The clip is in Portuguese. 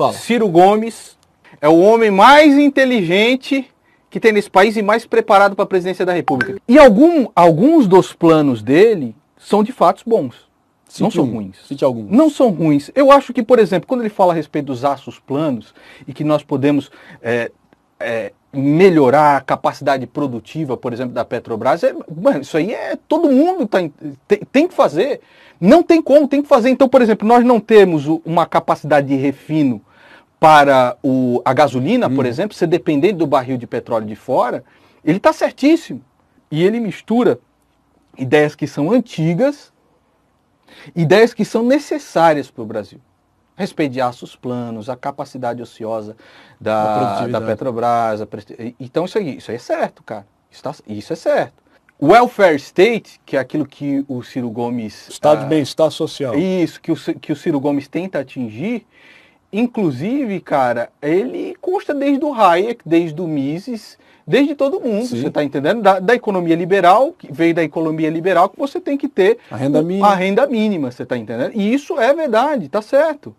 Fala. Ciro Gomes é o homem mais inteligente que tem nesse país e mais preparado para a presidência da República. E algum, alguns dos planos dele são de fato bons. Cite não são ruins. Cite alguns. Não são ruins. Eu acho que, por exemplo, quando ele fala a respeito dos aços planos e que nós podemos é, é, melhorar a capacidade produtiva, por exemplo, da Petrobras, é, mano, isso aí é todo mundo tá, tem, tem, que fazer. Não tem como, tem que fazer. Então, por exemplo, nós não temos uma capacidade de refino para o, a gasolina, hum. por exemplo, ser dependente do barril de petróleo de fora, ele está certíssimo. E ele mistura ideias que são antigas, ideias que são necessárias para o Brasil. Respeito de aços planos, a capacidade ociosa da, da Petrobras. Então, isso aí, isso aí é certo, cara. Isso, tá, isso é certo. o Welfare State, que é aquilo que o Ciro Gomes. Estado ah, de bem-estar social. Isso, que o, que o Ciro Gomes tenta atingir, inclusive, cara, ele consta desde o Hayek, desde o Mises, desde todo mundo, Sim. você está entendendo? Da, da, economia liberal, que veio da economia liberal, que você tem que ter a renda, o, mínima. A renda mínima, você está entendendo? E isso é verdade, tá certo.